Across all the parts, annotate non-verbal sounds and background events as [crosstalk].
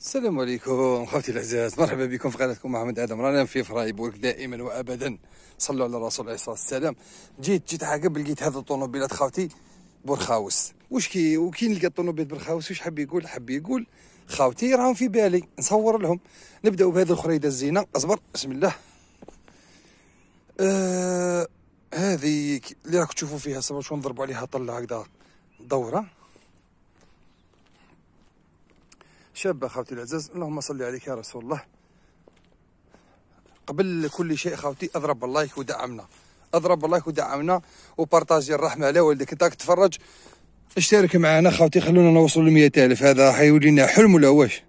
السلام عليكم خوتي الاعزاء مرحبا بكم في قناتكم محمد ادم رانا في فرايبورغ دائما وابدا صلوا على الرسول عليه الصلاه والسلام جيت جيت عقب لقيت هذا الطوموبيلات خوتي برخاوس واش كي وكي نلقى الطوموبيل برخاوس واش حب يقول حب يقول خوتي راهم في بالي نصور لهم نبداو بهذه الخريده الزينه اصبر بسم الله آه هذه اللي راك تشوفوا فيها صبر شو نضربوا عليها طله هكذا دوره شابة خاوتي العزاز اللهم صل عليك يا رسول الله قبل كل شيء خاوتي اضرب اللايك ودعمنا اضرب اللايك ودعمنا وبارطاجي الرحمه على والدك انت تفرج اشترك معنا خاوتي خلونا نوصل ل ألف هذا حيولينا حلم ولا واش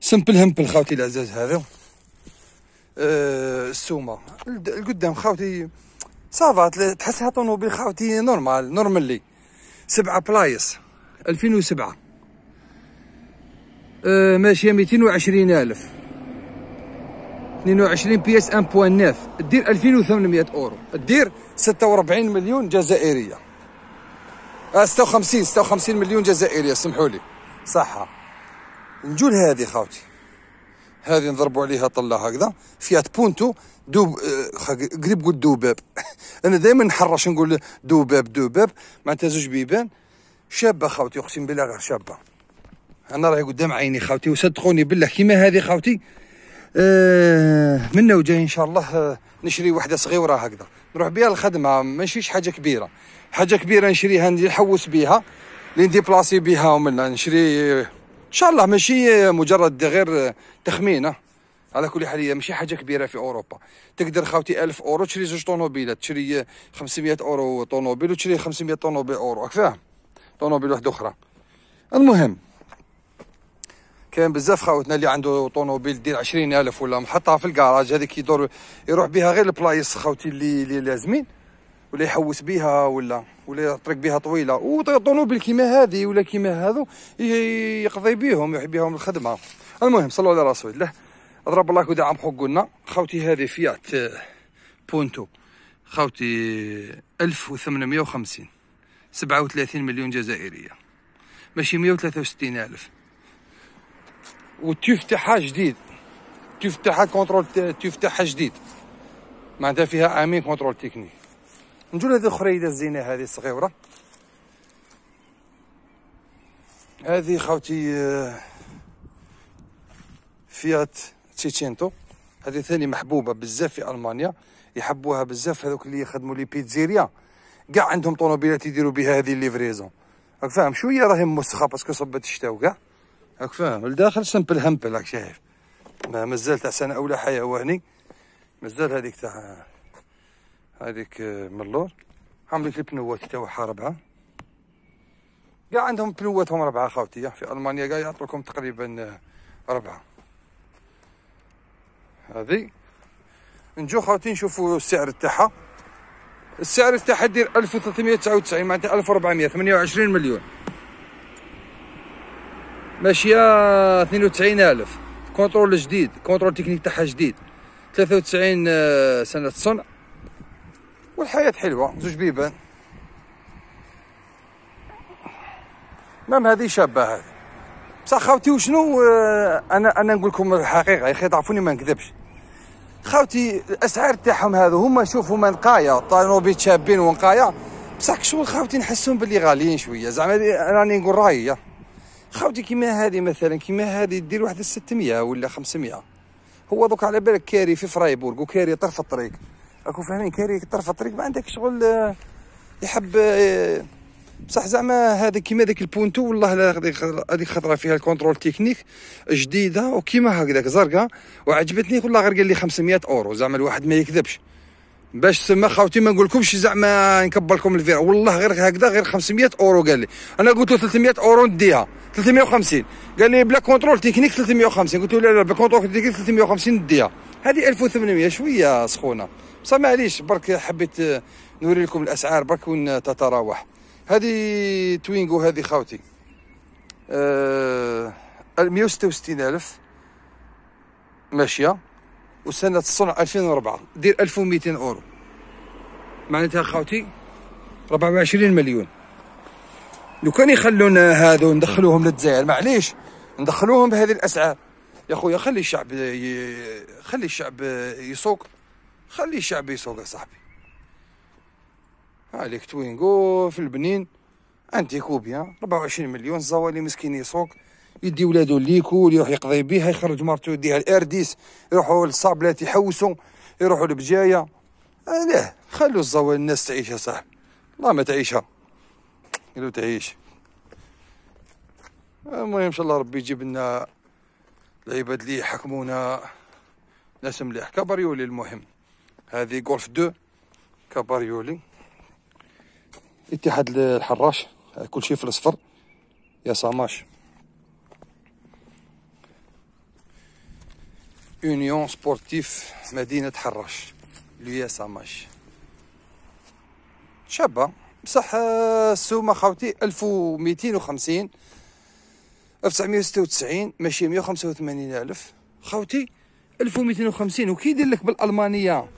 سمبل همبل خاوتي العزاز هذا أه السومه القدام خاوتي صافا تحسها طونوبيل خاوتي نورمال نورمالي سبعة بلايص 2007 ماشيه 220000 22 بي اس 1.9 دير 2800 اورو دير 46 مليون جزائريه آه 56 56 مليون جزائريه سمحوا لي صحه نجول هذه خاوتي هذه نضربوا عليها طله هكذا فيات بونتو دوب آه، قريب قلت دوباب [laughs] انا دائما نحرش نقول دوباب دوباب معناتها زوج بيبان شابه خاوتي اقسم بالله غير شابه انا راهي قدام عيني خاوتي وصدقوني بالله كيما هذه خاوتي آه منا وجاي ان شاء الله آه، نشري وحده صغيره هكذا نروح بها الخدمه ماشيش حاجه كبيره حاجه كبيره نشريها نحوس بها اللي نديبلاسي بها ومن نشري ان شاء الله ماشي مجرد غير تخمينه على كل حال هي ماشي حاجه كبيره في اوروبا تقدر خاوتي 1000 اورو تشري زوج طوموبيلات تشري 500 اورو طوموبيل وتشري 500 طوموبيل اورو فاهم طوموبيل واحده اخرى المهم كان بزاف خاوتنا اللي عنده طوموبيل دير عشرين ألف ولا محطها في الكراج هذيك يدور يروح بها غير البلايص خاوتي اللي, اللي لازمين ولا يحوس بها ولا ولا يطرق بها طويله وطوموبيل كيما هذه ولا كيما هذو يقضي بيهم يحب بهم الخدمه المهم صلوا على رسول الله اضرب الله خوك قلنا خاوتي هذه فيات آه، بونتو خاوتي سبعة وثلاثين مليون جزائريه ماشي مية وثلاثة وستين الف وتفتحها جديد تفتحها كونترول تفتحها تاعها جديد معناتها فيها امين كونترول تكنيك نجول الاخرى اذا الزينه هذه الصغيره هذه خوتي آه، فيات تشيتشينتو هذه ثاني محبوبه بزاف في المانيا يحبوها بزاف هذوك اللي يخدموا لي بيتزيريا كاع عندهم طوموبيلات يديروا بها هذه الليفريزون راك فاهم شويه راهي موسخه باسكو صبت الشتاء وكاع راك فاهم لداخل سمبل همبل راك شايف ما مازال تاع سنه اولى حيواني مازال هذيك تاع هذيك آه، من اللور عاملين لي بنوات تاعها ربعه كاع عندهم بنواتهم ربعه خاوتي في المانيا كاع يعطوكم تقريبا آه، ربعه هاذي نجو خاوتي نشوفوا السعر تاعها السعر تاعها دير 1399 معناتها 1400 28 مليون ماشيه 92000 كونترول جديد كونترول تكنيك تاعها جديد 93 آه، سنه صنع والحياه حلوه زوج بيبان مام هذه شابه هذه بصح خاوتي وشنو آه، انا انا نقول لكم الحقيقه يا اخي تعرفوني ما نكذبش خاوتي الاسعار تاعهم هذو هما شوفوا هما نقايا طانوبيت شابين ونقايا بصح شغل خاوتي نحسهم باللي غاليين شويه زعما راني نقول رايي خاوتي كيما هذه مثلا كيما هذه دير واحد 600 ولا 500 هو دوك على بالك كاري في فرايبورغ وكاري طرف الطريق راكم فاهمين كاري طرف الطريق ما عندك شغل آه، يحب آه، بصح زعما هذا كيما ذاك البونتو والله هذيك خطره فيها الكونترول تكنيك جديده وكيما هكذاك زرقاء وعجبتني والله غير قال لي 500 اورو زعما الواحد ما يكذبش باش تسمى خاوتي ما نقولكمش زعما نكبر لكم الفيرا والله غير هكذا غير 500 اورو قال لي انا قلت له 300 اورو نديها 350 قال لي بلا كونترول تكنيك 350 قلت له لا لا بلا كونترول تكنيك 350 نديها هذه 1800 شويه سخونه بصح معليش برك حبيت نوري لكم الاسعار برك وين تتراوح هذه توينغو هذه خاوتي أه 166000 ماشيه وسنة الصنع 2004 دير 1200 أورو معناتها خاوتي 24 مليون لو كان يخلونا هذو ندخلوهم للجزائر معليش ندخلوهم بهذه الأسعار يا خويا خلي الشعب ي... خلي الشعب يسوق خلي الشعب يسوق يا صاحبي عليك توينغو في البنين انتي كوبيا 24 مليون الزوالي مسكين يسوق يدي ولادو ليكول يروح يقضي بها يخرج مرتو يديها الارديس يروحوا للصابلات يحوسوا يروحوا لبجايه آه لا خلوا الزوال الناس تعيش يا صاحبي الله ما تعيشها قالوا تعيش المهم ان شاء الله ربي يجيب لنا العباد اللي يحكمونا ناس مليح كابريولي المهم هذه غولف دو كابريولي اتحاد الحراش كل شيء في الصفر يا ساماش يونيون سبورتيف مدينة حراش لياسا ماش شابة بصح السومة خاوتي ألف وميتين وخمسين ألف تسعمية وستة تسعين ماشي مية وخمسة ثمانين ألف خاوتي ألف وميتين وخمسين وكي يدير لك بالألمانية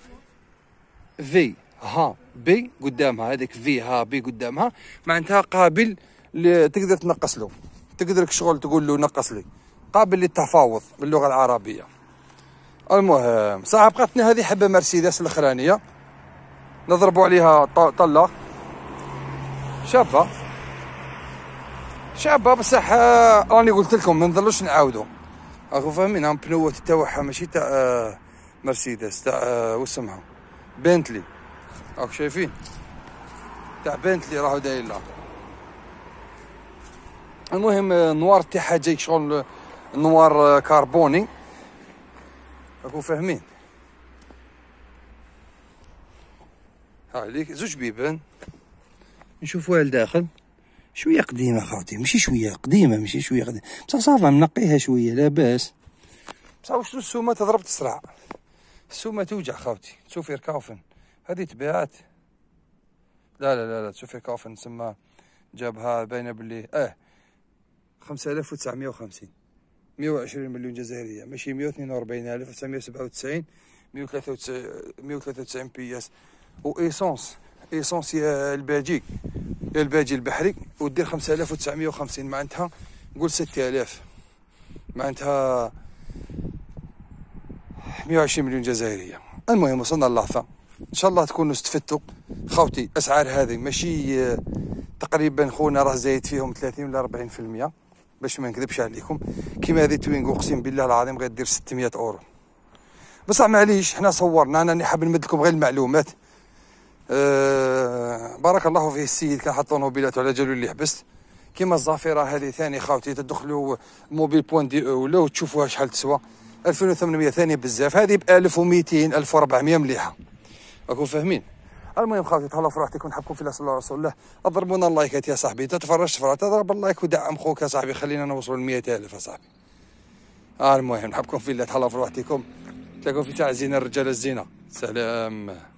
في ها بي قدامها هذيك في ها بي قدامها معناتها قابل تقدر تنقص له تقدر شغل تقول له نقص لي قابل للتفاوض باللغة العربية المهم صح بقاتني هذه حبه مرسيدس الاخرانيه نضربوا عليها طله شابه شابه بصح آه، راني قلت لكم ما نظلوش نعاودوا راكم فاهمين نعم، ان بنوت تاعها ماشي تاع آه، مرسيدس تاع آه، واسمها بنتلي راك شايفين تاع بنتلي راهو داير المهم نوار تاعها جاي شغل نوار كربوني راكم فاهمين ها عليك زوج بيبان نشوفوها لداخل شويه قديمه خاوتي ماشي شويه قديمه ماشي شويه قديمه بصح صافا منقيها شويه لاباس بصح واش السومه تضرب تسرع السومه توجع خاوتي تسوفير كاوفن هذه تباعت لا لا لا لا تسوفير كاوفن تسمى جابها باينه بلي اه 5950 120 مليون جزائرية ماشي 142 ألف 997 193 بياس وإيسونس إيسونس يا الباجي يا الباجي البحري ودير 5950 معناتها قول 6000 معناتها 120 مليون جزائرية المهم وصلنا اللحظة ان شاء الله تكونوا استفدتوا خوتي اسعار هذه ماشي آه، تقريبا خونا راه زايد فيهم 30 ولا 40% باش ما نكذبش عليكم كيما هذه توينغ اقسم بالله العظيم غدير 600 اورو بصح معليش حنا صورنا انا نحب حاب نمد لكم غير المعلومات أه بارك الله فيه السيد كان حط طونوبيلات على جالو اللي حبست كيما الزافيرا هذه ثاني خاوتي تدخلوا موبيل بوان دي او ولا وتشوفوها شحال تسوى 2800 ثاني بزاف هذه ب 1200 1400 مليحه راكم فاهمين المهم خاوتي تهلاو في روحتكم نحبكم في الله صلى الله عليه وسلم اضربونا اللايكات يا صاحبي تتفرج تفرج تضرب اللايك ودعم خوك يا صاحبي خلينا نوصلوا ل 100000 يا صاحبي آه المهم نحبكم في الله تهلاو في روحتكم تلاقوا في تاع زينه الرجال الزينه سلام